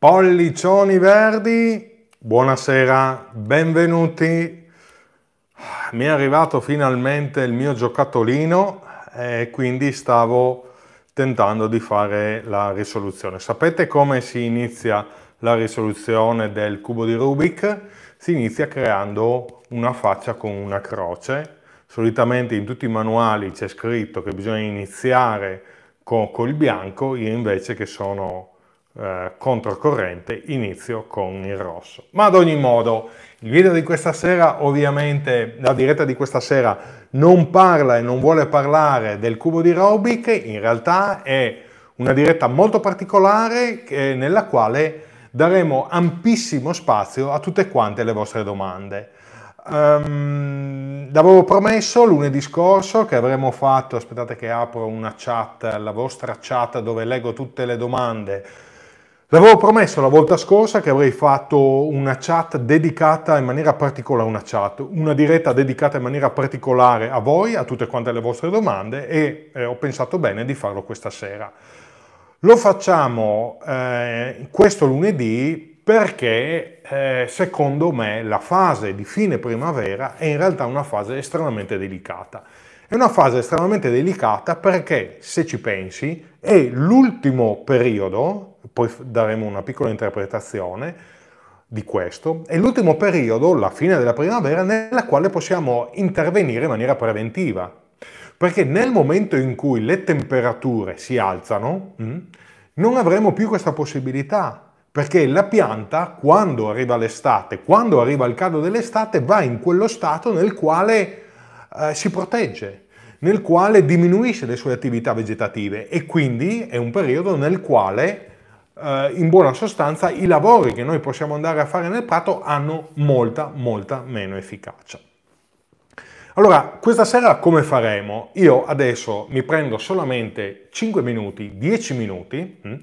Pollicioni verdi, buonasera, benvenuti. Mi è arrivato finalmente il mio giocattolino e quindi stavo tentando di fare la risoluzione. Sapete come si inizia la risoluzione del cubo di Rubik? Si inizia creando una faccia con una croce. Solitamente in tutti i manuali c'è scritto che bisogna iniziare con, col bianco, io invece che sono eh, controcorrente inizio con il rosso. Ma ad ogni modo, il video di questa sera, ovviamente, la diretta di questa sera non parla e non vuole parlare del cubo di Rubik, in realtà è una diretta molto particolare eh, nella quale daremo ampissimo spazio a tutte quante le vostre domande. Um, l'avevo promesso lunedì scorso che avremmo fatto, aspettate che apro una chat, la vostra chat dove leggo tutte le domande, L'avevo promesso la volta scorsa che avrei fatto una chat dedicata in maniera particolare, una chat, una diretta dedicata in maniera particolare a voi, a tutte quante le vostre domande e eh, ho pensato bene di farlo questa sera. Lo facciamo eh, questo lunedì perché eh, secondo me la fase di fine primavera è in realtà una fase estremamente delicata. È una fase estremamente delicata perché, se ci pensi, è l'ultimo periodo, poi daremo una piccola interpretazione di questo, è l'ultimo periodo, la fine della primavera, nella quale possiamo intervenire in maniera preventiva. Perché nel momento in cui le temperature si alzano, mm, non avremo più questa possibilità, perché la pianta quando arriva l'estate, quando arriva il caldo dell'estate, va in quello stato nel quale eh, si protegge, nel quale diminuisce le sue attività vegetative e quindi è un periodo nel quale eh, in buona sostanza i lavori che noi possiamo andare a fare nel prato hanno molta molta meno efficacia. Allora, questa sera come faremo? Io adesso mi prendo solamente 5 minuti, 10 minuti, hm,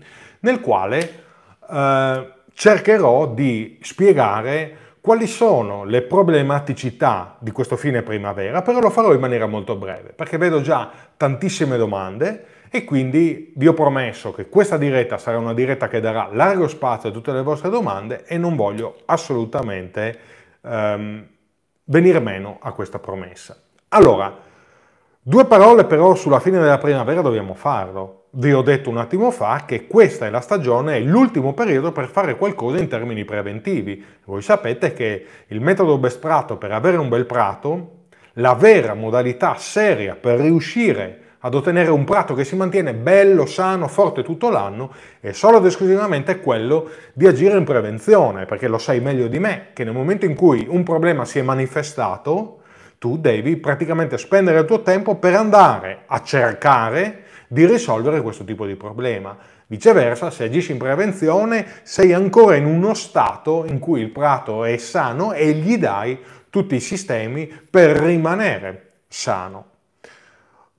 nel quale eh, cercherò di spiegare quali sono le problematicità di questo fine primavera, però lo farò in maniera molto breve, perché vedo già tantissime domande e quindi vi ho promesso che questa diretta sarà una diretta che darà largo spazio a tutte le vostre domande e non voglio assolutamente ehm, venire meno a questa promessa. Allora, due parole però sulla fine della primavera dobbiamo farlo, vi ho detto un attimo fa che questa è la stagione, è l'ultimo periodo per fare qualcosa in termini preventivi. Voi sapete che il metodo best prato per avere un bel prato, la vera modalità seria per riuscire ad ottenere un prato che si mantiene bello, sano, forte tutto l'anno, è solo ed esclusivamente quello di agire in prevenzione, perché lo sai meglio di me che nel momento in cui un problema si è manifestato, tu devi praticamente spendere il tuo tempo per andare a cercare di risolvere questo tipo di problema. Viceversa, se agisci in prevenzione, sei ancora in uno stato in cui il prato è sano e gli dai tutti i sistemi per rimanere sano.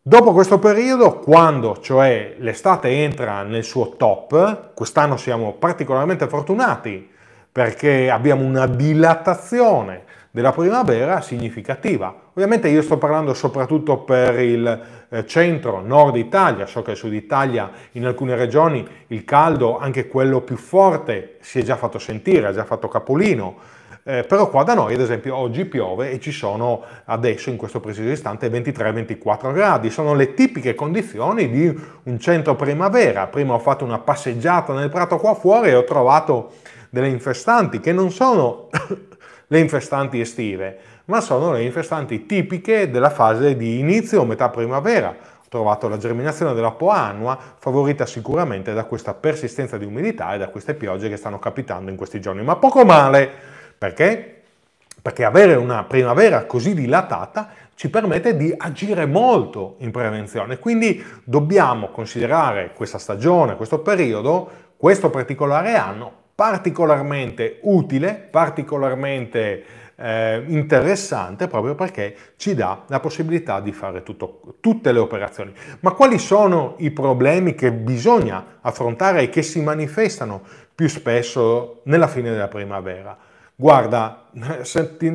Dopo questo periodo, quando cioè l'estate entra nel suo top, quest'anno siamo particolarmente fortunati perché abbiamo una dilatazione della primavera significativa. Ovviamente io sto parlando soprattutto per il eh, centro, nord Italia, so che sud Italia in alcune regioni il caldo, anche quello più forte, si è già fatto sentire, ha già fatto capolino, eh, però qua da noi ad esempio oggi piove e ci sono adesso in questo preciso istante 23-24 gradi, sono le tipiche condizioni di un centro primavera, prima ho fatto una passeggiata nel prato qua fuori e ho trovato delle infestanti che non sono le infestanti estive, ma sono le infestanti tipiche della fase di inizio o metà primavera. Ho trovato la germinazione della poannua favorita sicuramente da questa persistenza di umidità e da queste piogge che stanno capitando in questi giorni, ma poco male, perché? Perché avere una primavera così dilatata ci permette di agire molto in prevenzione, quindi dobbiamo considerare questa stagione, questo periodo, questo particolare anno particolarmente utile, particolarmente eh, interessante proprio perché ci dà la possibilità di fare tutto, tutte le operazioni. Ma quali sono i problemi che bisogna affrontare e che si manifestano più spesso nella fine della primavera? Guarda, se ti,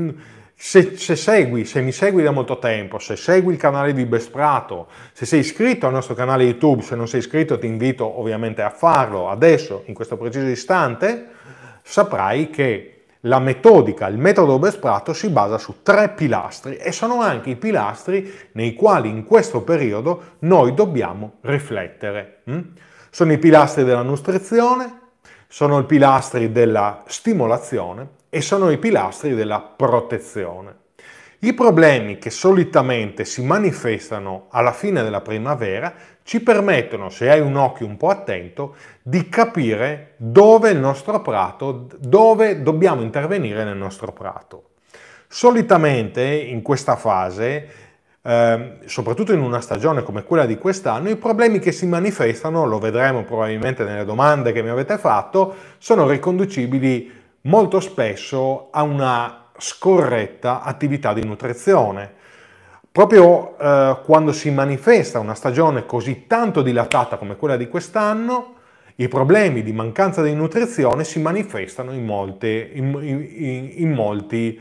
se, se, segui, se mi segui da molto tempo, se segui il canale di Besprato, se sei iscritto al nostro canale YouTube, se non sei iscritto ti invito ovviamente a farlo adesso, in questo preciso istante, saprai che la metodica, il metodo Besprato si basa su tre pilastri e sono anche i pilastri nei quali in questo periodo noi dobbiamo riflettere. Mm? Sono i pilastri della nutrizione, sono i pilastri della stimolazione e sono i pilastri della protezione. I problemi che solitamente si manifestano alla fine della primavera ci permettono, se hai un occhio un po' attento, di capire dove il nostro prato, dove dobbiamo intervenire nel nostro prato. Solitamente in questa fase, eh, soprattutto in una stagione come quella di quest'anno, i problemi che si manifestano, lo vedremo probabilmente nelle domande che mi avete fatto, sono riconducibili molto spesso a una scorretta attività di nutrizione. Proprio eh, quando si manifesta una stagione così tanto dilatata come quella di quest'anno, i problemi di mancanza di nutrizione si manifestano in molte, in, in, in molti,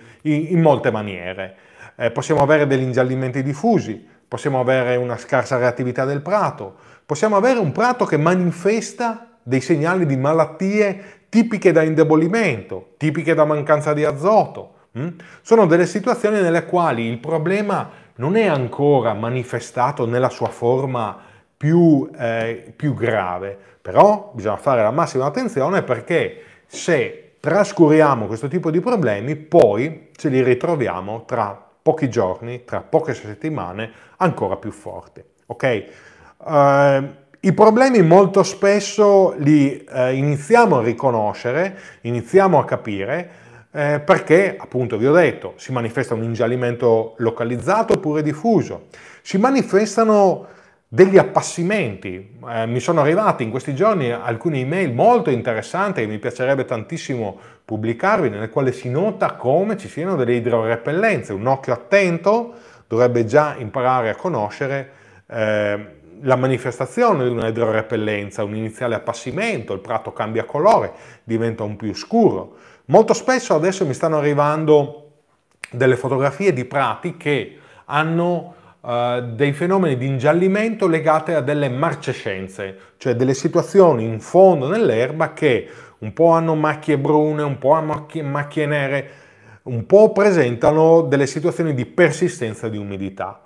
molte maniere. Eh, possiamo avere degli ingiallimenti diffusi, possiamo avere una scarsa reattività del prato, possiamo avere un prato che manifesta dei segnali di malattie tipiche da indebolimento, tipiche da mancanza di azoto. Mm? Sono delle situazioni nelle quali il problema non è ancora manifestato nella sua forma più, eh, più grave, però bisogna fare la massima attenzione perché se trascuriamo questo tipo di problemi, poi ce li ritroviamo tra pochi giorni, tra poche settimane, ancora più forti. Ok? Uh, i problemi molto spesso li eh, iniziamo a riconoscere, iniziamo a capire, eh, perché, appunto, vi ho detto, si manifesta un ingiallimento localizzato oppure diffuso, si manifestano degli appassimenti. Eh, mi sono arrivati in questi giorni alcune email molto interessanti che mi piacerebbe tantissimo pubblicarvi, nelle quali si nota come ci siano delle idrorepellenze. Un occhio attento dovrebbe già imparare a conoscere. Eh, la manifestazione di un'idrorepellenza, un iniziale appassimento, il prato cambia colore, diventa un più scuro. Molto spesso adesso mi stanno arrivando delle fotografie di prati che hanno eh, dei fenomeni di ingiallimento legati a delle marcescenze, cioè delle situazioni in fondo nell'erba che un po' hanno macchie brune, un po' hanno macchie, macchie nere, un po' presentano delle situazioni di persistenza di umidità.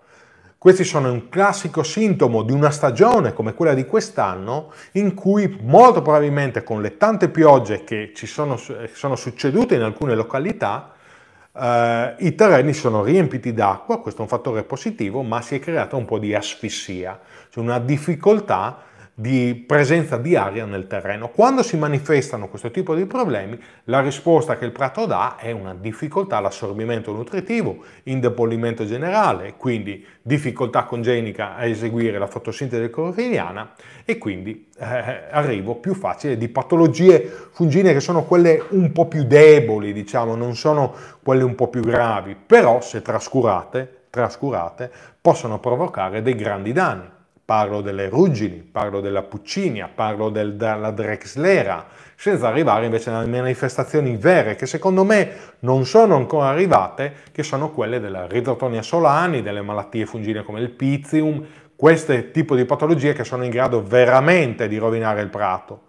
Questi sono un classico sintomo di una stagione come quella di quest'anno in cui molto probabilmente con le tante piogge che ci sono, eh, sono succedute in alcune località eh, i terreni sono riempiti d'acqua, questo è un fattore positivo, ma si è creata un po' di asfissia, cioè una difficoltà di presenza di aria nel terreno. Quando si manifestano questo tipo di problemi, la risposta che il prato dà è una difficoltà all'assorbimento nutritivo, indebolimento generale, quindi difficoltà congenica a eseguire la fotosintesi clorofiliana e quindi eh, arrivo più facile di patologie fungine che sono quelle un po' più deboli, diciamo, non sono quelle un po' più gravi, però se trascurate, trascurate possono provocare dei grandi danni parlo delle ruggini, parlo della Puccinia, parlo del, della Drexlera, senza arrivare invece alle manifestazioni vere che secondo me non sono ancora arrivate, che sono quelle della ritrotonia solani, delle malattie fungine come il pizium, questo tipo di patologie che sono in grado veramente di rovinare il prato.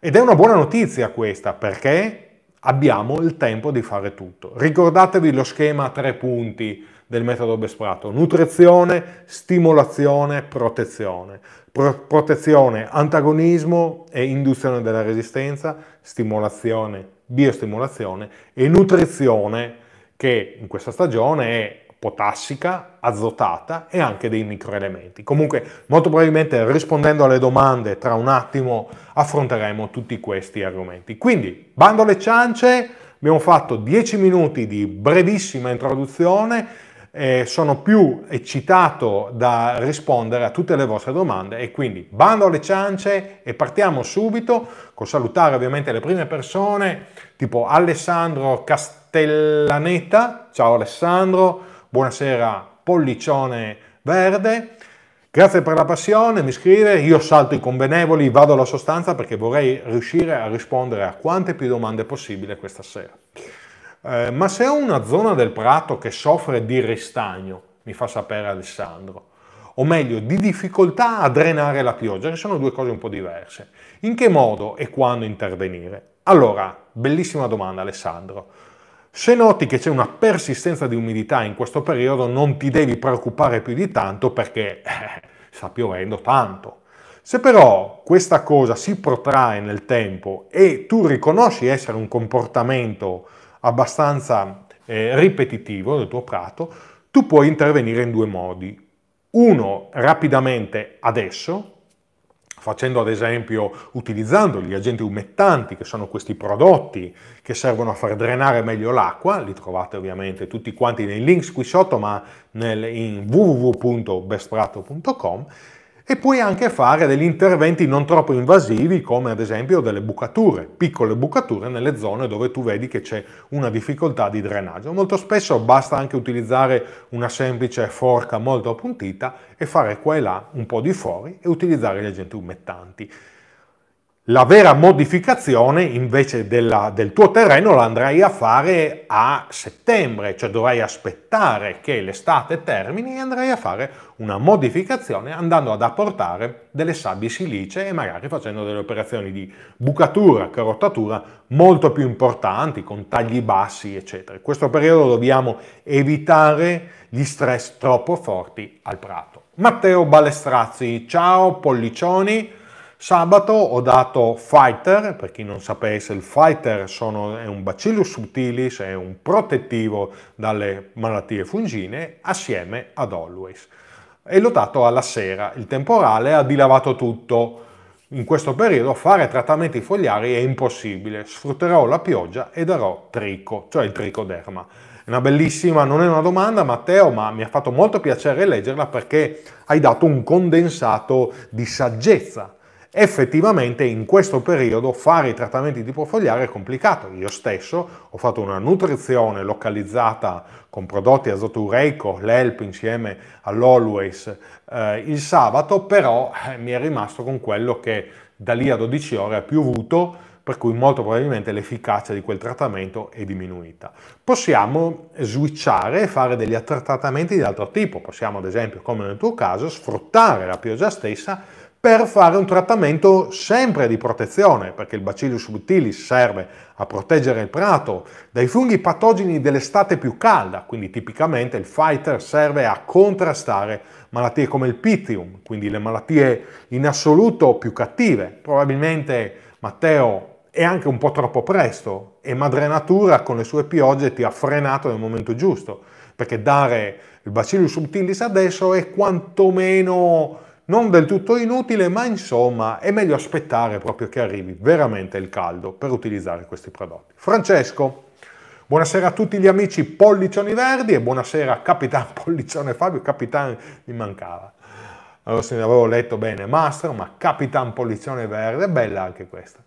Ed è una buona notizia questa perché abbiamo il tempo di fare tutto. Ricordatevi lo schema a tre punti del metodo Besprato. Nutrizione, stimolazione, protezione. Pro protezione, antagonismo e induzione della resistenza, stimolazione, biostimolazione e nutrizione che in questa stagione è potassica, azotata e anche dei microelementi. Comunque, molto probabilmente rispondendo alle domande tra un attimo affronteremo tutti questi argomenti. Quindi, bando alle ciance, abbiamo fatto 10 minuti di brevissima introduzione eh, sono più eccitato da rispondere a tutte le vostre domande e quindi bando alle ciance e partiamo subito con salutare ovviamente le prime persone tipo Alessandro Castellaneta, ciao Alessandro, buonasera Pollicione Verde, Grazie per la passione, mi scrive, io salto i convenevoli, vado alla sostanza perché vorrei riuscire a rispondere a quante più domande possibile questa sera. Eh, ma se ho una zona del prato che soffre di restagno, mi fa sapere Alessandro, o meglio di difficoltà a drenare la pioggia, che sono due cose un po' diverse, in che modo e quando intervenire? Allora, bellissima domanda Alessandro. Se noti che c'è una persistenza di umidità in questo periodo, non ti devi preoccupare più di tanto perché eh, sta piovendo tanto. Se però questa cosa si protrae nel tempo e tu riconosci essere un comportamento abbastanza eh, ripetitivo nel tuo prato, tu puoi intervenire in due modi. Uno rapidamente adesso, facendo ad esempio utilizzando gli agenti umettanti che sono questi prodotti che servono a far drenare meglio l'acqua, li trovate ovviamente tutti quanti nei links qui sotto ma nel, in www.bestprato.com e puoi anche fare degli interventi non troppo invasivi come ad esempio delle bucature, piccole bucature nelle zone dove tu vedi che c'è una difficoltà di drenaggio. Molto spesso basta anche utilizzare una semplice forca molto appuntita e fare qua e là un po' di fori e utilizzare gli agenti umettanti. La vera modificazione invece della, del tuo terreno la andrai a fare a settembre, cioè dovrai aspettare che l'estate termini e andrai a fare una modificazione andando ad apportare delle sabbie silice e magari facendo delle operazioni di bucatura, carottatura molto più importanti con tagli bassi eccetera. In questo periodo dobbiamo evitare gli stress troppo forti al prato. Matteo Balestrazzi, ciao pollicioni! Sabato ho dato Fighter, per chi non sapesse il Fighter sono, è un bacillus subtilis, è un protettivo dalle malattie fungine assieme ad Always. E l'ho dato alla sera, il temporale ha dilavato tutto. In questo periodo fare trattamenti fogliari è impossibile, sfrutterò la pioggia e darò trico, cioè il tricoderma una bellissima, non è una domanda Matteo, ma mi ha fatto molto piacere leggerla perché hai dato un condensato di saggezza effettivamente in questo periodo fare i trattamenti tipo fogliare è complicato. Io stesso ho fatto una nutrizione localizzata con prodotti azotureico, l'ELP insieme all'Always eh, il sabato, però eh, mi è rimasto con quello che da lì a 12 ore ha piovuto, per cui molto probabilmente l'efficacia di quel trattamento è diminuita. Possiamo switchare e fare degli trattamenti di altro tipo, possiamo ad esempio, come nel tuo caso, sfruttare la pioggia stessa per fare un trattamento sempre di protezione, perché il Bacillus subtilis serve a proteggere il prato dai funghi patogeni dell'estate più calda, quindi tipicamente il fighter serve a contrastare malattie come il pitium, quindi le malattie in assoluto più cattive. Probabilmente Matteo è anche un po' troppo presto e Madre Natura con le sue piogge ti ha frenato nel momento giusto, perché dare il Bacillus subtilis adesso è quantomeno non del tutto inutile, ma insomma è meglio aspettare proprio che arrivi veramente il caldo per utilizzare questi prodotti. Francesco, buonasera a tutti gli amici pollicioni verdi e buonasera a Capitan Pollicione Fabio, Capitan mi mancava. Allora se ne avevo letto bene Master, ma Capitan Pollicione Verde, bella anche questa.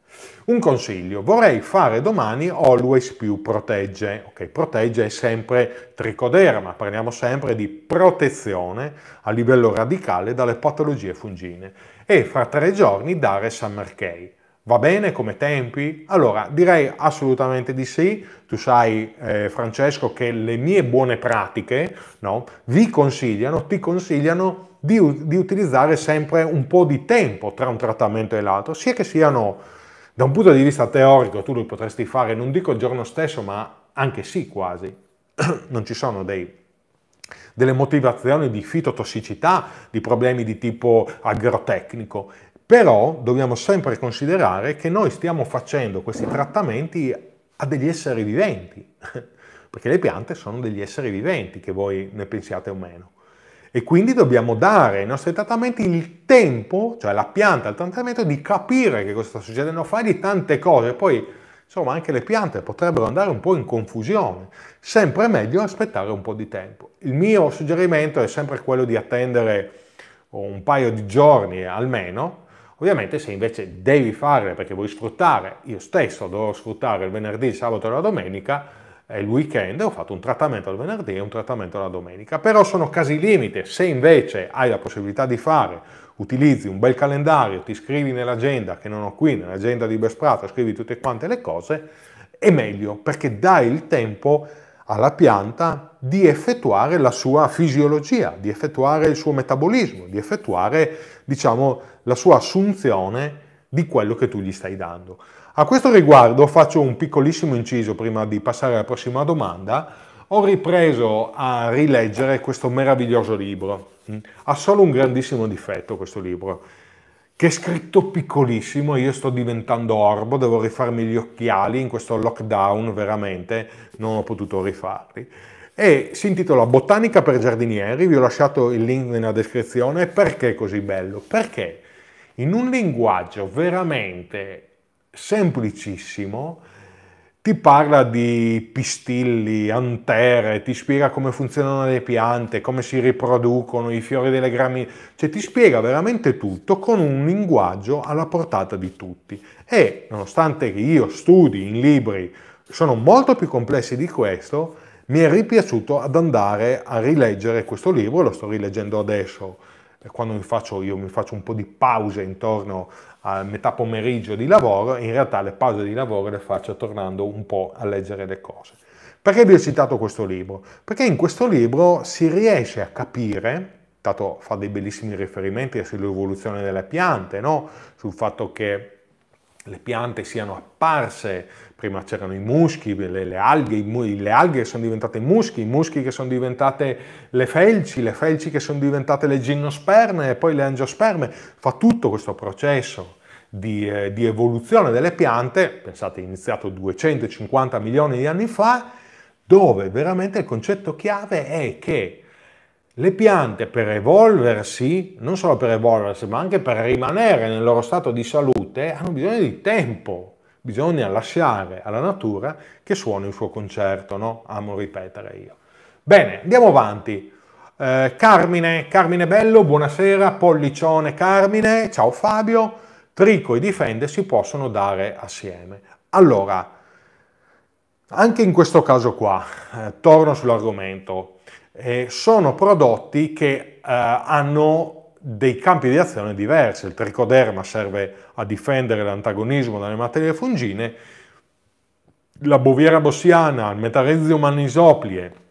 Un consiglio, vorrei fare domani Always più protegge, ok? Protegge è sempre tricoderma, parliamo sempre di protezione a livello radicale dalle patologie fungine e fra tre giorni dare Summer K. Va bene come tempi? Allora direi assolutamente di sì. Tu sai, eh, Francesco, che le mie buone pratiche no, vi consigliano, ti consigliano di, di utilizzare sempre un po' di tempo tra un trattamento e l'altro, sia che siano da un punto di vista teorico tu lo potresti fare, non dico il giorno stesso, ma anche sì quasi. non ci sono dei delle motivazioni di fitotossicità, di problemi di tipo agrotecnico, però dobbiamo sempre considerare che noi stiamo facendo questi trattamenti a degli esseri viventi, perché le piante sono degli esseri viventi, che voi ne pensiate o meno e quindi dobbiamo dare ai nostri trattamenti il tempo, cioè la pianta, al trattamento, di capire che cosa sta succedendo, fai di tante cose. Poi, insomma, anche le piante potrebbero andare un po' in confusione. Sempre meglio aspettare un po' di tempo. Il mio suggerimento è sempre quello di attendere un paio di giorni almeno. Ovviamente se invece devi farle perché vuoi sfruttare, io stesso dovrò sfruttare il venerdì, il sabato e la domenica, il weekend, ho fatto un trattamento al venerdì e un trattamento alla domenica. Però sono casi limite, se invece hai la possibilità di fare, utilizzi un bel calendario, ti scrivi nell'agenda, che non ho qui, nell'agenda di Besprato, scrivi tutte quante le cose, è meglio perché dai il tempo alla pianta di effettuare la sua fisiologia, di effettuare il suo metabolismo, di effettuare diciamo, la sua assunzione di quello che tu gli stai dando. A questo riguardo faccio un piccolissimo inciso prima di passare alla prossima domanda. Ho ripreso a rileggere questo meraviglioso libro. Ha solo un grandissimo difetto questo libro, che è scritto piccolissimo, io sto diventando orbo, devo rifarmi gli occhiali, in questo lockdown veramente non ho potuto rifarli. E si intitola Botanica per giardinieri, vi ho lasciato il link nella descrizione. Perché è così bello? Perché in un linguaggio veramente semplicissimo, ti parla di pistilli, antere, ti spiega come funzionano le piante, come si riproducono i fiori delle grammi, cioè ti spiega veramente tutto con un linguaggio alla portata di tutti. E nonostante io studi in libri sono molto più complessi di questo, mi è ripiaciuto ad andare a rileggere questo libro, lo sto rileggendo adesso, quando mi faccio, io mi faccio un po' di pause intorno a metà pomeriggio di lavoro, in realtà le pause di lavoro le faccio tornando un po' a leggere le cose. Perché vi ho citato questo libro? Perché in questo libro si riesce a capire, tanto fa dei bellissimi riferimenti sull'evoluzione delle piante, no? sul fatto che le piante siano apparse prima c'erano i muschi, le, le, alghe, le alghe sono diventate muschi, i muschi che sono diventate le felci, le felci che sono diventate le ginnosperme e poi le angiosperme, fa tutto questo processo di, eh, di evoluzione delle piante, pensate è iniziato 250 milioni di anni fa, dove veramente il concetto chiave è che le piante per evolversi, non solo per evolversi, ma anche per rimanere nel loro stato di salute, hanno bisogno di tempo bisogna lasciare alla natura che suoni il suo concerto, no? Amo ripetere io. Bene, andiamo avanti. Eh, Carmine, Carmine Bello, buonasera, Pollicione Carmine, ciao Fabio. Trico e difende si possono dare assieme. Allora, anche in questo caso qua, eh, torno sull'argomento, eh, sono prodotti che eh, hanno dei campi di azione diversi. Il tricoderma serve a difendere l'antagonismo dalle materie fungine, la boviera bossiana, il metarezium anisoplie,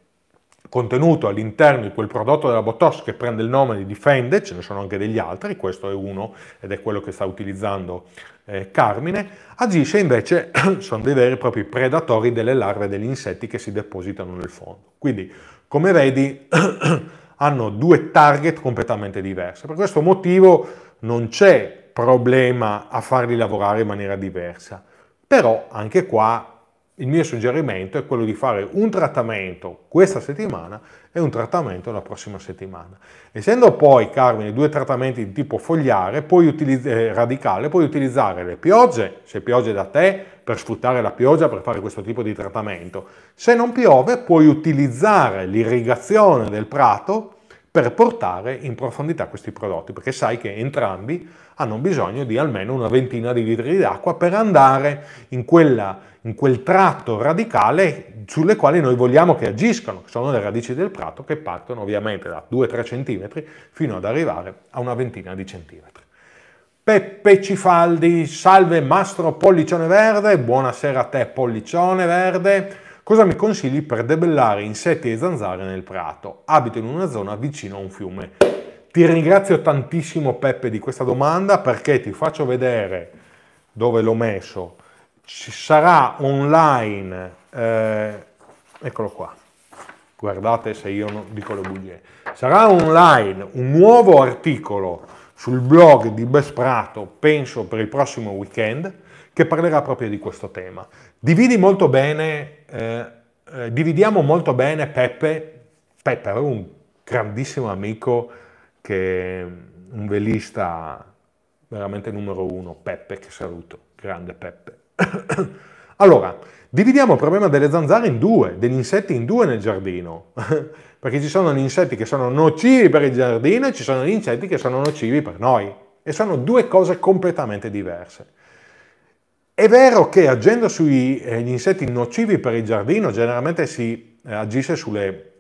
contenuto all'interno di quel prodotto della Botox che prende il nome di Difende, ce ne sono anche degli altri, questo è uno ed è quello che sta utilizzando eh, Carmine, agisce invece, sono dei veri e propri predatori delle larve degli insetti che si depositano nel fondo. Quindi, come vedi, hanno due target completamente diverse. Per questo motivo non c'è problema a farli lavorare in maniera diversa. Però anche qua il mio suggerimento è quello di fare un trattamento questa settimana e un trattamento la prossima settimana. Essendo poi, Carmine, due trattamenti di tipo fogliare, puoi eh, radicale, puoi utilizzare le piogge, se piogge da te, per sfruttare la pioggia per fare questo tipo di trattamento. Se non piove, puoi utilizzare l'irrigazione del prato per portare in profondità questi prodotti, perché sai che entrambi hanno bisogno di almeno una ventina di litri d'acqua per andare in, quella, in quel tratto radicale sulle quali noi vogliamo che agiscano, che sono le radici del prato che partono ovviamente da 2-3 cm fino ad arrivare a una ventina di centimetri. Peppe Cifaldi, salve mastro pollicione verde, buonasera a te pollicione verde. Cosa mi consigli per debellare insetti e zanzare nel prato? Abito in una zona vicino a un fiume. Ti ringrazio tantissimo Peppe di questa domanda perché ti faccio vedere dove l'ho messo. Ci sarà online, eh, eccolo qua, guardate se io non dico le bugie, sarà online un nuovo articolo sul blog di Besprato, penso per il prossimo weekend, che parlerà proprio di questo tema. Dividi molto bene, eh, eh, dividiamo molto bene Peppe, Peppe era un grandissimo amico, che, mm, un velista veramente numero uno, Peppe, che saluto, grande Peppe. allora, dividiamo il problema delle zanzare in due, degli insetti in due nel giardino, perché ci sono gli insetti che sono nocivi per il giardino e ci sono gli insetti che sono nocivi per noi, e sono due cose completamente diverse. È vero che agendo sugli eh, insetti nocivi per il giardino generalmente si eh, agisce sulle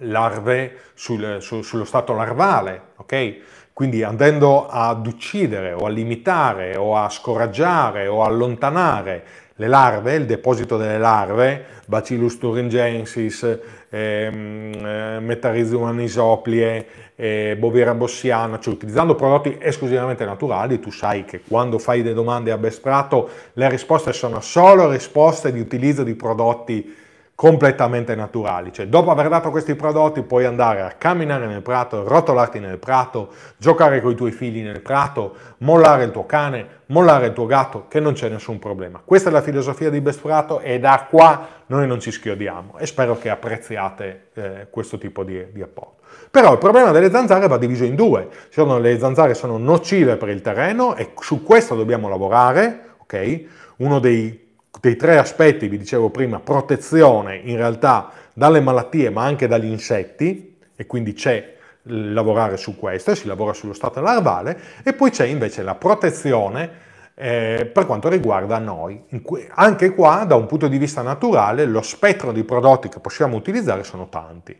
larve, sul, su, sullo stato larvale, ok? Quindi andando ad uccidere o a limitare o a scoraggiare o a allontanare le larve, il deposito delle larve, Bacillus thuringiensis, ehm, eh, Metarizum anisoplie, eh, Bovera bossiana, cioè utilizzando prodotti esclusivamente naturali, tu sai che quando fai delle domande a Besprato le risposte sono solo risposte di utilizzo di prodotti completamente naturali, cioè dopo aver dato questi prodotti puoi andare a camminare nel prato, rotolarti nel prato, giocare con i tuoi figli nel prato, mollare il tuo cane, mollare il tuo gatto, che non c'è nessun problema. Questa è la filosofia di Best Prato e da qua noi non ci schiodiamo e spero che apprezziate eh, questo tipo di, di apporto. Però il problema delle zanzare va diviso in due, cioè, le zanzare sono nocive per il terreno e su questo dobbiamo lavorare, ok? Uno dei dei tre aspetti, vi dicevo prima, protezione in realtà dalle malattie ma anche dagli insetti e quindi c'è lavorare su questo e si lavora sullo stato larvale e poi c'è invece la protezione eh, per quanto riguarda noi. anche qua da un punto di vista naturale lo spettro di prodotti che possiamo utilizzare sono tanti.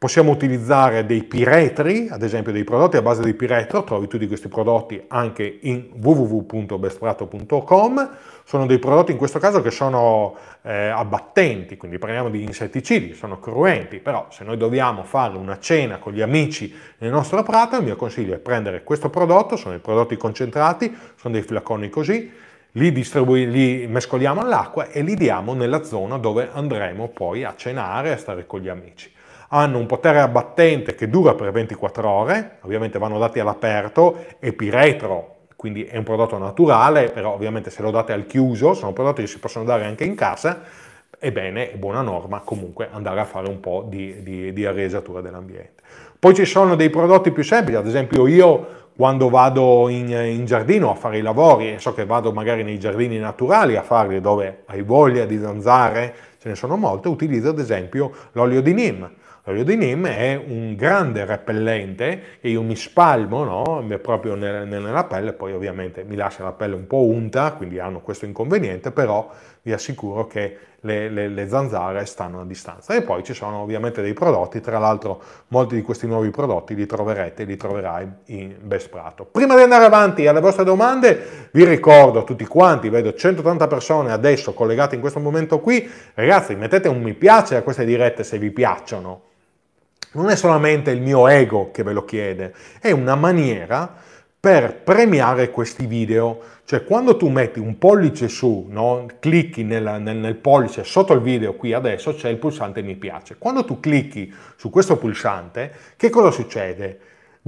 Possiamo utilizzare dei piretri, ad esempio dei prodotti a base di piretro, trovi tutti questi prodotti anche in www.bestprato.com. Sono dei prodotti in questo caso che sono eh, abbattenti, quindi parliamo di insetticidi, sono cruenti, però se noi dobbiamo fare una cena con gli amici nel nostro prato, il mio consiglio è prendere questo prodotto, sono i prodotti concentrati, sono dei flaconi così, li, distribui- li mescoliamo all'acqua e li diamo nella zona dove andremo poi a cenare, e a stare con gli amici hanno un potere abbattente che dura per 24 ore, ovviamente vanno dati all'aperto, e epiretro, quindi è un prodotto naturale, però ovviamente se lo date al chiuso, sono prodotti che si possono dare anche in casa, ebbene è buona norma comunque andare a fare un po' di, di, di arresatura dell'ambiente. Poi ci sono dei prodotti più semplici, ad esempio io quando vado in, in, giardino a fare i lavori e so che vado magari nei giardini naturali a farli dove hai voglia di zanzare, ce ne sono molte, utilizzo ad esempio l'olio di neem. L'olio di Nim è un grande repellente che io mi spalmo no? proprio nella, nella pelle, poi ovviamente mi lascia la pelle un po' unta, quindi hanno questo inconveniente, però vi assicuro che le, le, le, zanzare stanno a distanza. E poi ci sono ovviamente dei prodotti, tra l'altro molti di questi nuovi prodotti li troverete, li troverai in Besprato. Prima di andare avanti alle vostre domande, vi ricordo a tutti quanti, vedo 180 persone adesso collegate in questo momento qui, ragazzi mettete un mi piace a queste dirette se vi piacciono, non è solamente il mio ego che ve lo chiede, è una maniera per premiare questi video. Cioè quando tu metti un pollice su, no? clicchi nel, nel, nel, pollice sotto il video qui adesso c'è il pulsante mi piace. Quando tu clicchi su questo pulsante, che cosa succede?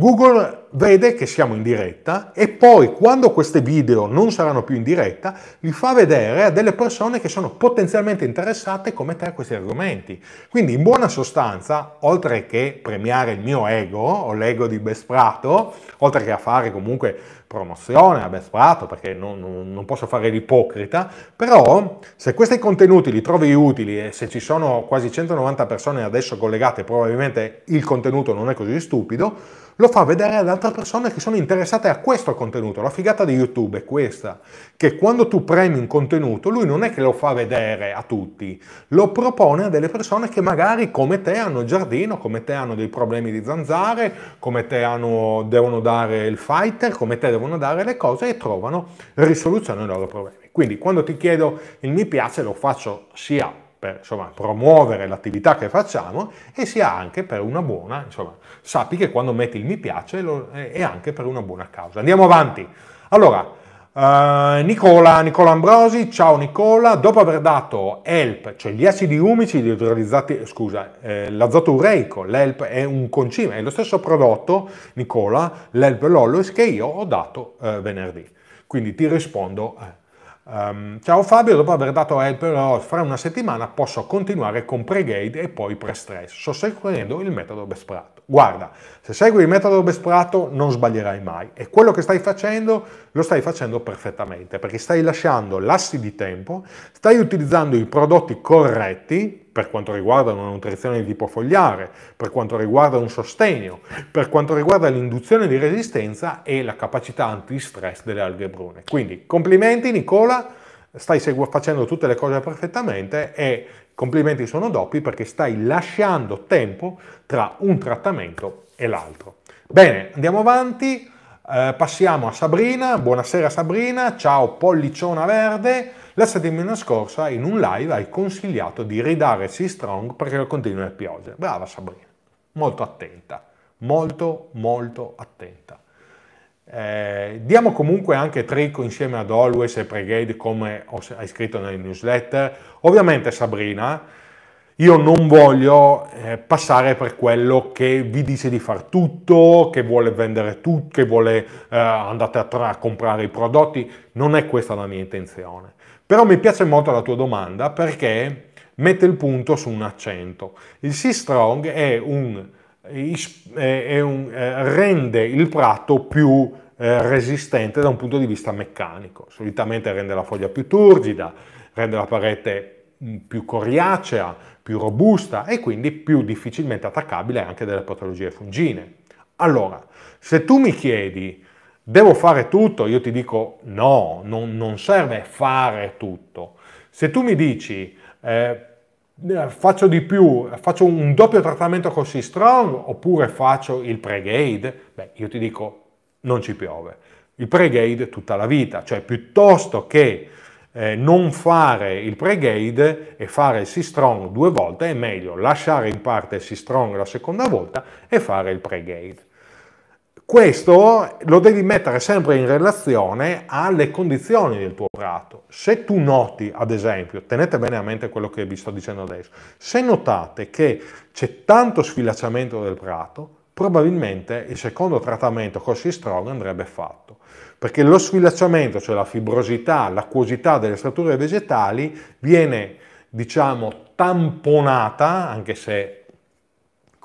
Google vede che siamo in diretta e poi quando questi video non saranno più in diretta li fa vedere a delle persone che sono potenzialmente interessate come te a questi argomenti. Quindi in buona sostanza, oltre che premiare il mio ego o l'ego di Besprato, oltre che a fare comunque promozione a Besprato perché non, non, non posso fare l'ipocrita, però se questi contenuti li trovi utili e se ci sono quasi 190 persone adesso collegate probabilmente il contenuto non è così stupido, lo fa vedere ad altre persone che sono interessate a questo contenuto. La figata di YouTube è questa, che quando tu premi un contenuto, lui non è che lo fa vedere a tutti, lo propone a delle persone che magari come te hanno giardino, come te hanno dei problemi di zanzare, come te hanno, devono dare il fighter, come te devono dare le cose e trovano risoluzione ai loro problemi. Quindi quando ti chiedo il mi piace lo faccio sia per insomma, promuovere l'attività che facciamo e sia anche per una buona, insomma, sappi che quando metti il mi piace lo, è anche per una buona causa. Andiamo avanti. Allora, Uh, Nicola, Nicola, Ambrosi, ciao Nicola, dopo aver dato ELP, cioè gli acidi umici idrolizzati, scusa, eh, l'azoto ureico, l'ELP è un concime, è lo stesso prodotto, Nicola, l'ELP Lollois che io ho dato eh, venerdì. Quindi ti rispondo eh, Um, ciao Fabio, dopo aver dato help ROS fra una settimana posso continuare con pregate e poi pre-stress, sostenendo il metodo Besprato. Guarda, se segui il metodo Besprato non sbaglierai mai e quello che stai facendo lo stai facendo perfettamente perché stai lasciando lassi di tempo, stai utilizzando i prodotti corretti per quanto riguarda una nutrizione di tipo fogliare, per quanto riguarda un sostegno, per quanto riguarda l'induzione di resistenza e la capacità anti-stress delle alghe brune. Quindi complimenti Nicola, stai facendo tutte le cose perfettamente e complimenti sono doppi perché stai lasciando tempo tra un trattamento e l'altro. Bene, andiamo avanti, eh, passiamo a Sabrina, buonasera Sabrina, ciao polliciona verde, la settimana scorsa in un live hai consigliato di ridare Sea Strong perché continua a piogge. Brava Sabrina, molto attenta, molto molto attenta. Eh, diamo comunque anche Trico insieme ad Always e Pregade come hai scritto nel newsletter. Ovviamente Sabrina, io non voglio eh, passare per quello che vi dice di far tutto, che vuole vendere tutto, che vuole eh, andate a, tra- a comprare i prodotti. Non è questa la mia intenzione. Però mi piace molto la tua domanda perché mette il punto su un accento. Il Sea Strong è un, eh, è un, eh, rende il prato più eh, resistente da un punto di vista meccanico. Solitamente rende la foglia più turgida, rende la parete mm, più coriacea, più robusta e quindi più difficilmente attaccabile anche dalle patologie fungine. Allora, se tu mi chiedi Devo fare tutto? Io ti dico no, non, non serve fare tutto. Se tu mi dici eh, eh faccio di più, faccio un doppio trattamento con Sea Strong oppure faccio il pre-gade, beh, io ti dico non ci piove. Il pre-gade tutta la vita, cioè piuttosto che eh, non fare il pre-gade e fare il C-strong due volte è meglio lasciare in parte il C-strong la seconda volta e fare il pre-gade. Questo lo devi mettere sempre in relazione alle condizioni del tuo prato. Se tu noti, ad esempio, tenete bene a mente quello che vi sto dicendo adesso, se notate che c'è tanto sfilacciamento del prato, probabilmente il secondo trattamento Corsi Strong andrebbe fatto, perché lo sfilacciamento, cioè la fibrosità, l'acquosità delle strutture vegetali viene, diciamo, tamponata, anche se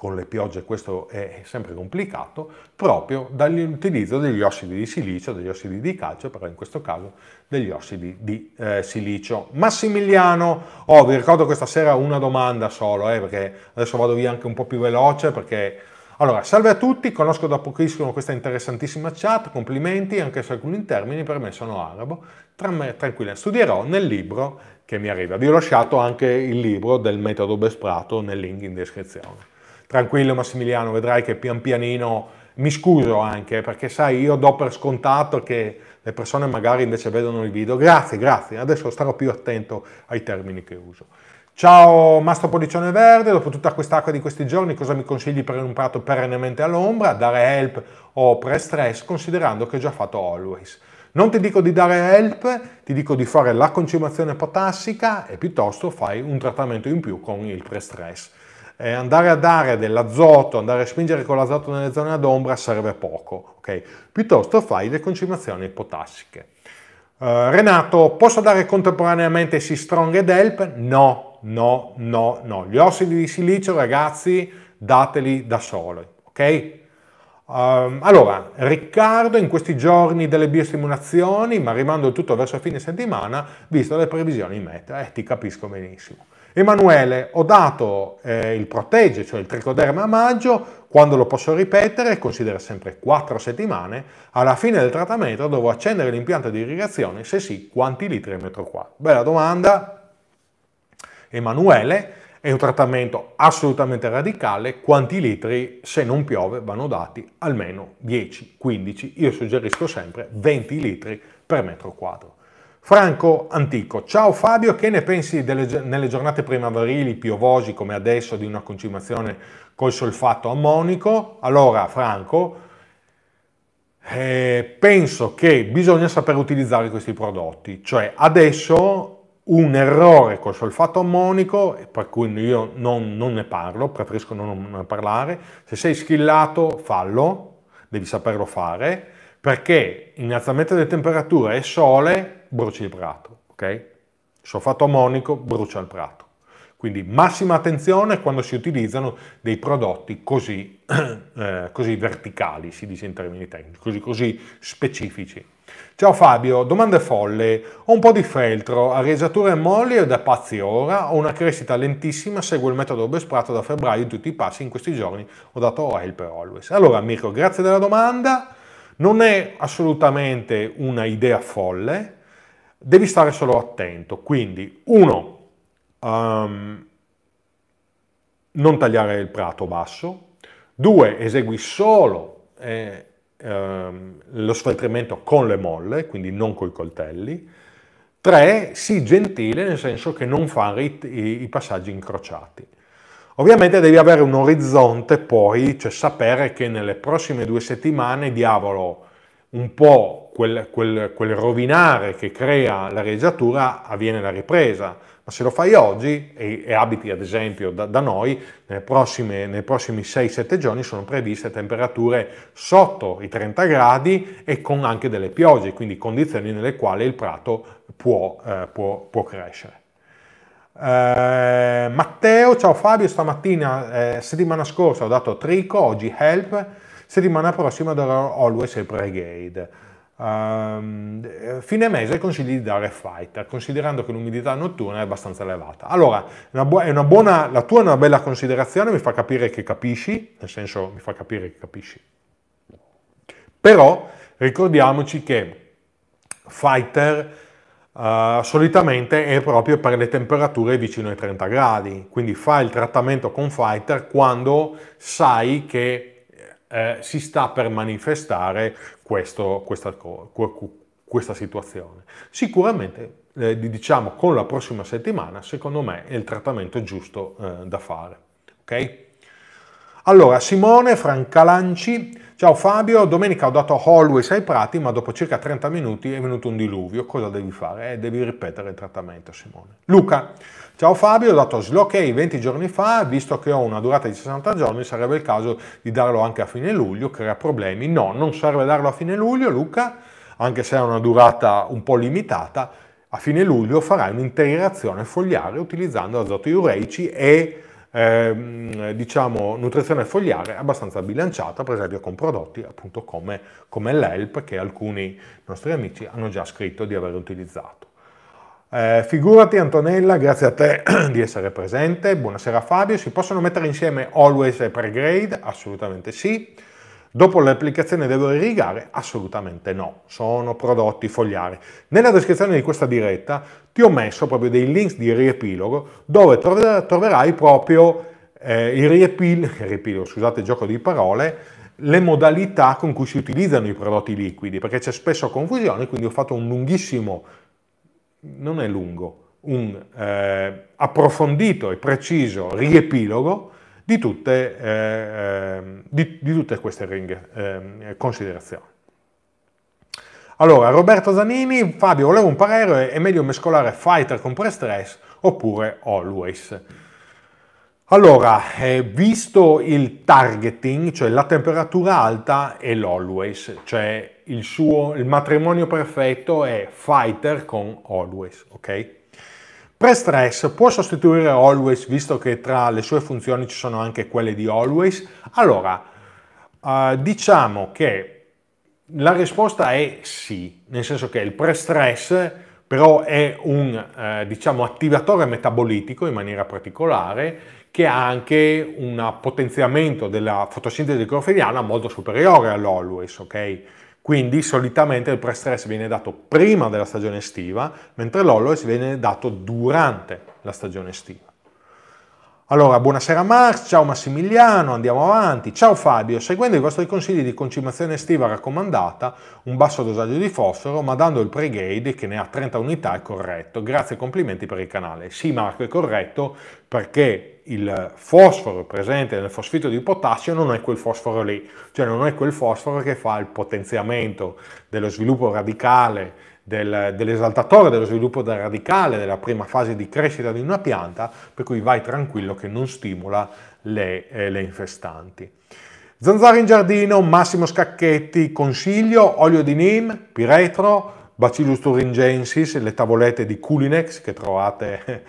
con le piogge questo è sempre complicato, proprio dall'utilizzo degli ossidi di silicio, degli ossidi di calcio, però in questo caso degli ossidi di eh, silicio. Massimiliano, oh, vi ricordo questa sera una domanda solo, eh, perché adesso vado via anche un po' più veloce, perché... Allora, salve a tutti, conosco da pochissimo questa interessantissima chat, complimenti anche se alcuni termini per me sono arabo, Tra me, tranquilla, studierò nel libro che mi arriva. Vi ho lasciato anche il libro del metodo Besprato nel link in descrizione tranquillo Massimiliano, vedrai che pian pianino mi scuso anche perché sai io do per scontato che le persone magari invece vedono il video. Grazie, grazie, adesso starò più attento ai termini che uso. Ciao Mastro Pollicione Verde, dopo tutta quest'acqua di questi giorni cosa mi consigli per un prato perennemente all'ombra? Dare help o pre-stress considerando che ho già fatto always. Non ti dico di dare help, ti dico di fare la concimazione potassica e piuttosto fai un trattamento in più con il pre-stress eh, andare a dare dell'azoto, andare a spingere con l'azoto nelle zone ad ombra serve poco, ok? piuttosto fai le concimazioni potassiche. Eh, Renato, posso dare contemporaneamente C-Strong ed help? No, no, no, no. Gli ossidi di silicio, ragazzi, dateli da soli, ok? Um, allora, Riccardo in questi giorni delle biostimolazioni, ma rimando tutto verso fine settimana, visto le previsioni in meta, eh, ti capisco benissimo. Emanuele, ho dato eh, il protegge, cioè il tricoderma a maggio, quando lo posso ripetere, considera sempre 4 settimane, alla fine del trattamento devo accendere l'impianto di irrigazione, se sì, quanti litri al metro quadro? Bella domanda, Emanuele, è un trattamento assolutamente radicale, quanti litri se non piove vanno dati almeno 10, 15, io suggerisco sempre 20 litri per metro quadro. Franco Antico, ciao Fabio, che ne pensi delle, nelle giornate primaverili piovosi come adesso di una concimazione col solfato ammonico? Allora Franco, eh, penso che bisogna saper utilizzare questi prodotti, cioè adesso un errore col solfato ammonico, per cui io non, non ne parlo, preferisco non, non parlare, se sei schillato fallo, devi saperlo fare, perché innalzamento delle temperature e sole bruci il prato, ok? Solfato ammonico brucia il prato. Quindi massima attenzione quando si utilizzano dei prodotti così, eh, così verticali, si dice in termini tecnici, così, così, specifici. Ciao Fabio, domande folle. Ho un po' di feltro, a e molli e da pazzi ora, ho una crescita lentissima, seguo il metodo Besprato da febbraio in tutti i passi, in questi giorni ho dato help always. Allora Mirko, grazie della domanda. Non è assolutamente una idea folle, devi stare solo attento. Quindi, uno, um, non tagliare il prato basso. Due, esegui solo eh, ehm, lo sfeltrimento con le molle, quindi non coi coltelli. Tre, sii gentile nel senso che non fare i, i, i passaggi incrociati. Ovviamente devi avere un orizzonte poi, cioè sapere che nelle prossime due settimane, diavolo, un po' quel, quel, quel rovinare che crea la regiatura avviene la ripresa, ma se lo fai oggi e, e abiti ad esempio da, da noi, prossime, nei prossimi 6-7 giorni sono previste temperature sotto i 30 gradi e con anche delle piogge, quindi condizioni nelle quali il prato può, eh, può, può crescere. Eh, Matteo, ciao Fabio, stamattina, eh, settimana scorsa ho dato Trico, oggi Help, settimana prossima darò Always e Brigade. Uh, fine mese consigli di dare fighter considerando che l'umidità notturna è abbastanza elevata. Allora, buona, la tua è una bella considerazione, mi fa capire che capisci, nel senso mi fa capire che capisci. Però ricordiamoci che fighter uh, solitamente è proprio per le temperature vicino ai 30 gradi, quindi fai il trattamento con fighter quando sai che eh, si sta per manifestare questo, questa, questa, situazione. Sicuramente, eh, diciamo, con la prossima settimana, secondo me, è il trattamento giusto eh, da fare. Ok? Allora, Simone Francalanci, ciao Fabio, domenica ho dato Hallways ai prati, ma dopo circa 30 minuti è venuto un diluvio, cosa devi fare? Eh, devi ripetere il trattamento, Simone. Luca, Ciao Fabio, ho dato slow ok 20 giorni fa, visto che ho una durata di 60 giorni, sarebbe il caso di darlo anche a fine luglio, crea problemi. No, non serve darlo a fine luglio, Luca, anche se ha una durata un po' limitata. A fine luglio farai un'integrazione fogliare utilizzando azoto ureici e ehm, diciamo nutrizione fogliare abbastanza bilanciata per esempio con prodotti appunto come, come l'ELP che alcuni nostri amici hanno già scritto di aver utilizzato. Eh, figurati Antonella, grazie a te di essere presente. Buonasera Fabio, si possono mettere insieme Always e Pregrade? Assolutamente sì. Dopo l'applicazione devo irrigare? Assolutamente no, sono prodotti fogliari. Nella descrizione di questa diretta ti ho messo proprio dei links di riepilogo dove troverai proprio eh, il riepil riepilogo, scusate il gioco di parole, le modalità con cui si utilizzano i prodotti liquidi, perché c'è spesso confusione, quindi ho fatto un lunghissimo non è lungo, un eh, approfondito e preciso riepilogo di tutte, eh, eh di, di tutte queste ring, eh, considerazioni. Allora, Roberto Zanini, Fabio, volevo un parere, è meglio mescolare fighter con pre-stress oppure always? Allora, eh, visto il targeting, cioè la temperatura alta e l'always, cioè il suo il matrimonio perfetto è Fighter con Always, ok? Pre-stress può sostituire Always visto che tra le sue funzioni ci sono anche quelle di Always? Allora, eh, diciamo che la risposta è sì, nel senso che il pre-stress però è un eh, diciamo, attivatore metabolitico in maniera particolare che ha anche un potenziamento della fotosintesi clorofiliana molto superiore all'always, ok? Quindi solitamente il pre-stress viene dato prima della stagione estiva, mentre l'hollow viene dato durante la stagione estiva. Allora, buonasera Max, ciao Massimiliano, andiamo avanti. Ciao Fabio, seguendo i vostri consigli di concimazione estiva raccomandata, un basso dosaggio di fosforo, ma dando il pre-grade che ne ha 30 unità è corretto. Grazie e complimenti per il canale. Sì Marco, è corretto perché il fosforo presente nel fosfito di potassio non è quel fosforo lì, cioè non è quel fosforo che fa il potenziamento dello sviluppo radicale del, dell'esaltatore, dello sviluppo del radicale, della prima fase di crescita di una pianta, per cui vai tranquillo che non stimola le, eh, le infestanti. Zanzare in giardino, Massimo Scacchetti, consiglio, olio di neem, piretro, Bacillus thuringiensis, le tavolette di Culinex che trovate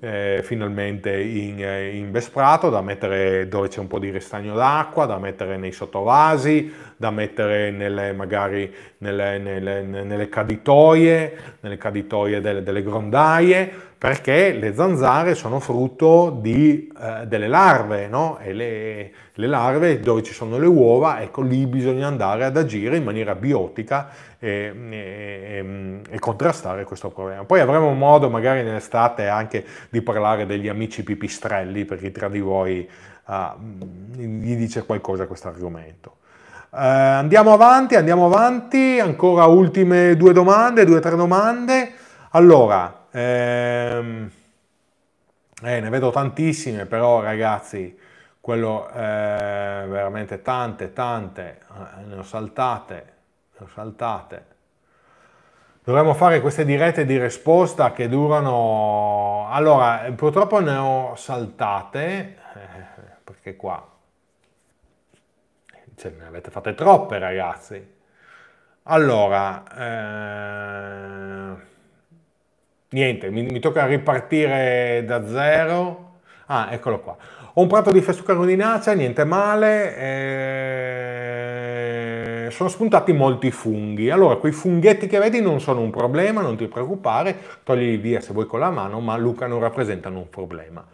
eh, finalmente in, eh, in, vesprato da mettere dove c'è un po' di ristagno d'acqua, da mettere nei sottovasi, da mettere nelle, magari nelle, nelle, nelle caditoie, nelle caditoie delle, delle grondaie perché le zanzare sono frutto di, eh, delle larve, no? E le, le, larve dove ci sono le uova, ecco lì bisogna andare ad agire in maniera biotica e, e, e contrastare questo problema. Poi avremo modo magari nell'estate anche di parlare degli amici pipistrelli, per chi tra di voi eh, gli dice qualcosa questo argomento. Eh, andiamo avanti, andiamo avanti, ancora ultime due domande, due o tre domande. Allora, ehm, eh, ne vedo tantissime, però ragazzi, quello eh, veramente tante, tante, eh, ne ho saltate, ne ho saltate. Dovremmo fare queste dirette di risposta che durano... Allora, eh, purtroppo ne ho saltate, eh, perché qua... Ce cioè, ne avete fatte troppe, ragazzi. Allora... Eh, niente, mi, mi tocca ripartire da zero. Ah, eccolo qua. Ho un prato di festuca rudinacea, niente male. Eh, sono spuntati molti funghi. Allora, quei funghetti che vedi non sono un problema, non ti preoccupare. Toglili via se vuoi con la mano, ma Luca non rappresentano un problema.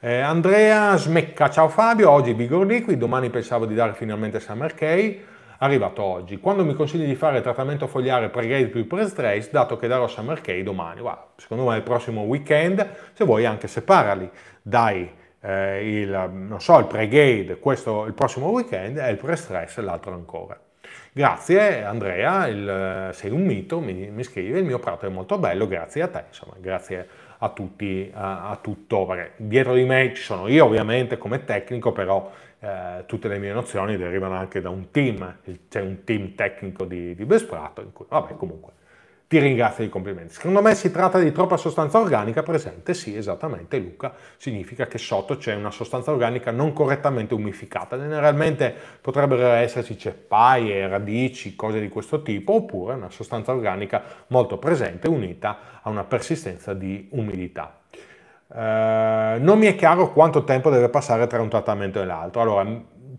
Eh, Andrea, smecca, ciao Fabio, oggi Vigor Liquid, domani pensavo di dare finalmente Summer Key arrivato oggi. Quando mi consigli di fare trattamento fogliare pre-grade più pre-stress, dato che darò Summer K domani, wow, secondo me il prossimo weekend, se vuoi anche separali dai... Eh, il, so, il pre-gade questo il prossimo weekend e il pre-stress l'altro ancora. Grazie Andrea, il, eh, sei un mito, mi, mi, scrive, il mio prato è molto bello, grazie a te, insomma, grazie a tutti, a, a tutto, dietro di me ci sono io ovviamente come tecnico, però eh, tutte le mie nozioni derivano anche da un team, c'è cioè un team tecnico di, di Besprato, in cui, vabbè comunque, ti ringrazio i complimenti. Secondo me si tratta di troppa sostanza organica presente, sì esattamente Luca, significa che sotto c'è una sostanza organica non correttamente umificata, generalmente potrebbero esserci ceppaie, radici, cose di questo tipo, oppure una sostanza organica molto presente unita a una persistenza di umidità. Eh, non mi è chiaro quanto tempo deve passare tra un trattamento e l'altro. Allora,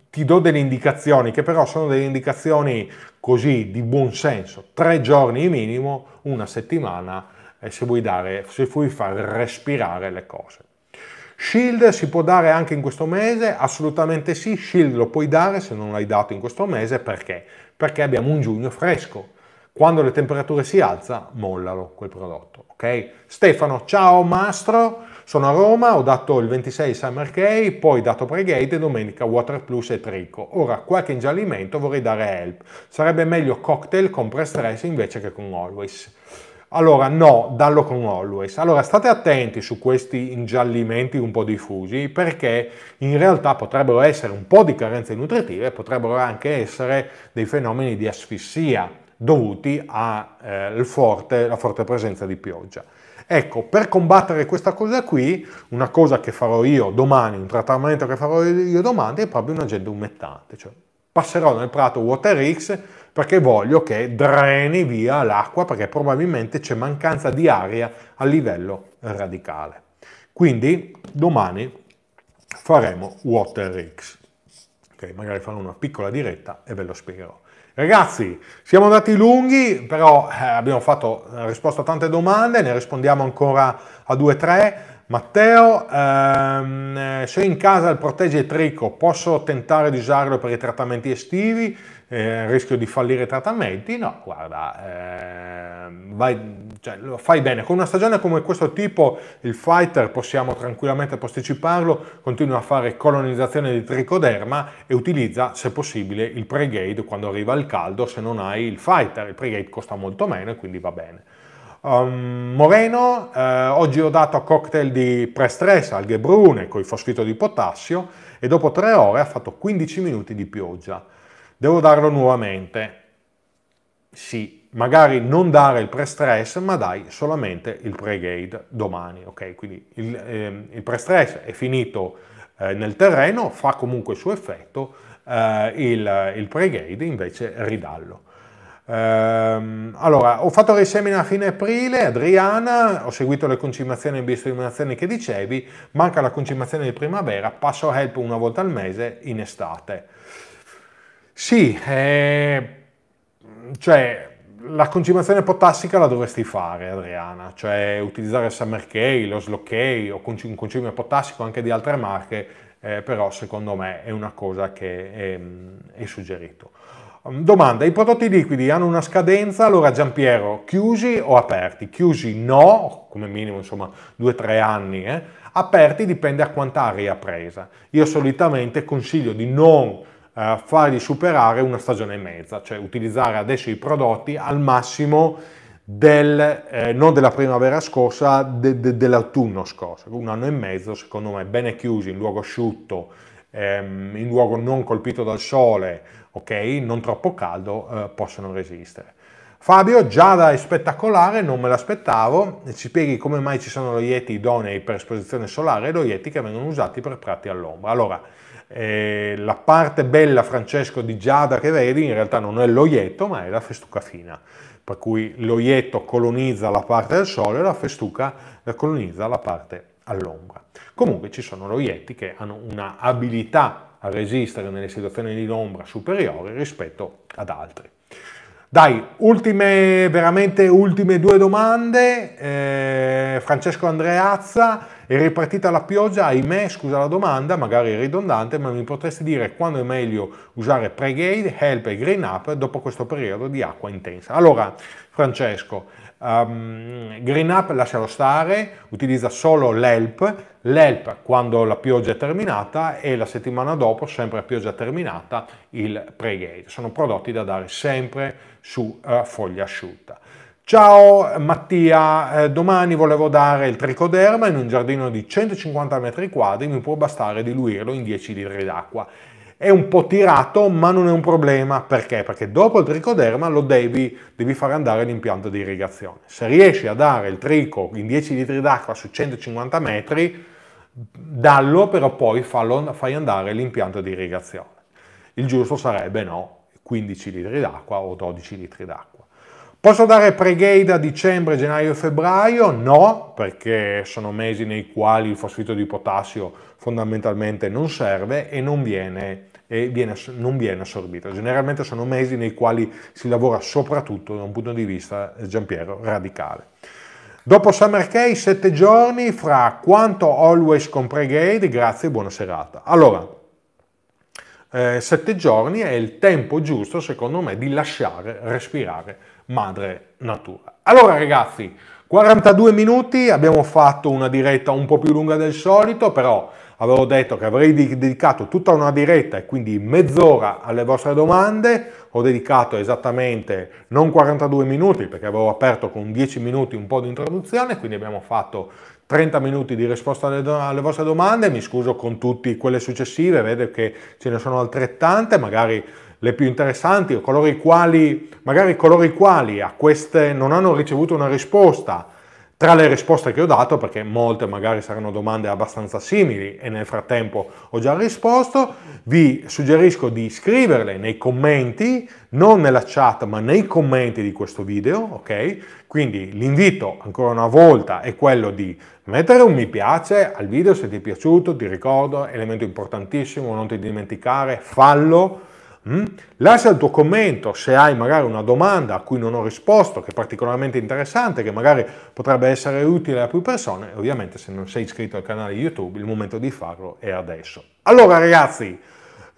ti do delle indicazioni che però sono delle indicazioni così di buon senso. Tre giorni minimo, una settimana, eh, se vuoi, dare, se vuoi far respirare le cose. Shield si può dare anche in questo mese? Assolutamente sì, Shield lo puoi dare se non l'hai dato in questo mese perché? Perché abbiamo un giugno fresco. Quando le temperature si alzano, mollalo quel prodotto, ok? Stefano, ciao mastro, sono a Roma, ho dato il 26 Summer Key, poi dato Pregate e domenica Water Plus e Trico. Ora qualche ingiallimento vorrei dare Help. Sarebbe meglio cocktail con Prestress invece che con Always. Allora, no, dallo con Always. Allora, state attenti su questi ingiallimenti un po' diffusi perché in realtà potrebbero essere un po' di carenze nutritive, potrebbero anche essere dei fenomeni di asfissia dovuti alla eh, forte, forte presenza di pioggia. Ecco, per combattere questa cosa qui, una cosa che farò io domani, un trattamento che farò io domani è proprio un agente umettante, cioè passerò nel prato WaterX perché voglio che dreni via l'acqua perché probabilmente c'è mancanza di aria a livello radicale. Quindi domani faremo WaterX. Okay, magari farò una piccola diretta e ve lo spiegherò. Ragazzi, siamo andati lunghi, però eh, abbiamo fatto, risposto a tante domande, ne rispondiamo ancora a 2-3. Matteo, ehm, eh, se in casa il protegge tricco, posso tentare di usarlo per i trattamenti estivi? eh, rischio di fallire trattamenti, no, guarda, eh, vai, cioè, lo fai bene. Con una stagione come questo tipo, il fighter possiamo tranquillamente posticiparlo, continua a fare colonizzazione di tricoderma e utilizza, se possibile, il pregate quando arriva il caldo, se non hai il fighter. Il pregate costa molto meno e quindi va bene. Um, Moreno, eh, oggi ho dato cocktail di pre-stress, alghe brune con il fosfito di potassio e dopo tre ore ha fatto 15 minuti di pioggia. Devo darlo nuovamente? Sì, magari non dare il pre-stress, ma dai solamente il pre-gate domani, ok? Quindi il, eh, il pre-stress è finito eh, nel terreno, fa comunque il suo effetto, eh, il, il pre-gate invece ridallo. Ehm, allora, ho fatto resemina a fine aprile, Adriana, ho seguito le concimazioni e biostimolazioni che dicevi, manca la concimazione di primavera, passo help una volta al mese in estate. Sì, eh, cioè la concimazione potassica la dovresti fare, Adriana, cioè utilizzare il Summer K, lo Slow K o un concime potassico anche di altre marche, eh, però secondo me è una cosa che è, ehm, è suggerito. Domanda, i prodotti liquidi hanno una scadenza? Allora Giampiero, chiusi o aperti? Chiusi no, come minimo insomma 2-3 anni, eh? aperti dipende a quant'aria presa. Io solitamente consiglio di non eh, fargli superare una stagione e mezza, cioè utilizzare adesso i prodotti al massimo del, eh, non della primavera scorsa, de, de, dell'autunno scorso, un anno e mezzo secondo me, bene chiusi, in luogo asciutto, ehm, in luogo non colpito dal sole, ok, non troppo caldo, eh, possono resistere. Fabio, Giada è spettacolare, non me l'aspettavo, ci spieghi come mai ci sono lo idonei per esposizione solare e lo che vengono usati per prati all'ombra. Allora, eh, la parte bella, Francesco, di Giada che vedi in realtà non è l'oietto, ma è la festuca fina. Per cui l'oietto colonizza la parte del sole e la festuca colonizza la parte all'ombra. Comunque ci sono l'oietti che hanno una abilità a resistere nelle situazioni di ombra superiore rispetto ad altri. Dai, ultime, veramente ultime due domande. Eh, Francesco Andreazza è ripartita la pioggia, ahimè, scusa la domanda, magari è ridondante, ma mi potresti dire quando è meglio usare Pregade, Help e Green Up dopo questo periodo di acqua intensa? Allora, Francesco, um, ehm, Green Up lascialo stare, utilizza solo l'Help, l'Help quando la pioggia è terminata e la settimana dopo, sempre a pioggia terminata, il Pregade. Sono prodotti da dare sempre su uh, foglia asciutta. Ciao Mattia, eh, domani volevo dare il tricoderma in un giardino di 150 metri quadri, mi può bastare diluirlo in 10 litri d'acqua. È un po' tirato, ma non è un problema. Perché? Perché dopo il tricoderma lo devi, devi fare andare l'impianto di irrigazione. Se riesci a dare il trico in 10 litri d'acqua su 150 metri, dallo però poi fallo, fai andare l'impianto di irrigazione. Il giusto sarebbe no, 15 litri d'acqua o 12 litri d'acqua. Posso dare pre a dicembre, gennaio e febbraio? No, perché sono mesi nei quali il fosfito di potassio fondamentalmente non serve e non viene, e viene, non viene assorbito. Generalmente sono mesi nei quali si lavora soprattutto da un punto di vista, eh, Giampiero, radicale. Dopo Summer Cay, 7 giorni fra quanto always con pre-gate, grazie e buona serata. Allora, 7 eh, giorni è il tempo giusto, secondo me, di lasciare respirare madre natura. Allora ragazzi, 42 minuti, abbiamo fatto una diretta un po' più lunga del solito, però avevo detto che avrei dedicato tutta una diretta e quindi mezz'ora alle vostre domande, ho dedicato esattamente non 42 minuti perché avevo aperto con 10 minuti un po' di introduzione, quindi abbiamo fatto 30 minuti di risposta alle, alle, vostre domande, mi scuso con tutte quelle successive, vedo che ce ne sono altrettante, magari le più interessanti o coloro i quali, magari coloro i quali a queste non hanno ricevuto una risposta tra le risposte che ho dato, perché molte magari saranno domande abbastanza simili e nel frattempo ho già risposto, vi suggerisco di scriverle nei commenti, non nella chat ma nei commenti di questo video, ok? Quindi l'invito ancora una volta è quello di mettere un mi piace al video se ti è piaciuto, ti ricordo, elemento importantissimo, non ti dimenticare, fallo Mm? Lascia il tuo commento se hai magari una domanda a cui non ho risposto, che è particolarmente interessante, che magari potrebbe essere utile a più persone. Ovviamente se non sei iscritto al canale YouTube il momento di farlo è adesso. Allora ragazzi,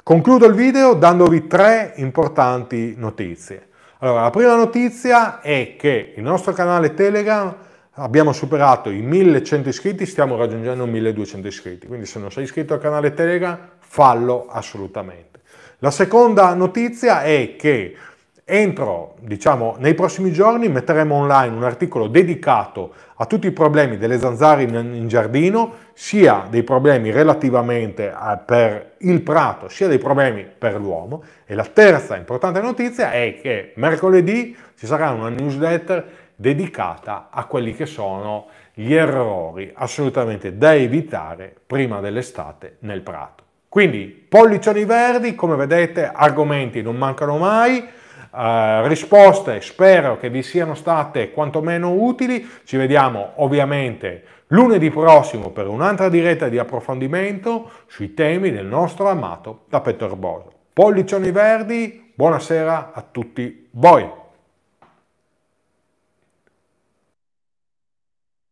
concludo il video dandovi tre importanti notizie. Allora, la prima notizia è che il nostro canale Telegram abbiamo superato i 1100 iscritti, stiamo raggiungendo 1200 iscritti, quindi se non sei iscritto al canale Telegram fallo assolutamente. La seconda notizia è che entro, diciamo, nei prossimi giorni metteremo online un articolo dedicato a tutti i problemi delle zanzare in, in giardino, sia dei problemi relativamente a, per il prato, sia dei problemi per l'uomo. E la terza importante notizia è che mercoledì ci sarà una newsletter dedicata a quelli che sono gli errori assolutamente da evitare prima dell'estate nel prato. Quindi pollicioni verdi, come vedete, argomenti non mancano mai. Eh, risposte spero che vi siano state quantomeno utili. Ci vediamo ovviamente lunedì prossimo per un'altra diretta di approfondimento sui temi del nostro amato tappeto erboso. Pollicioni verdi, buonasera a tutti voi.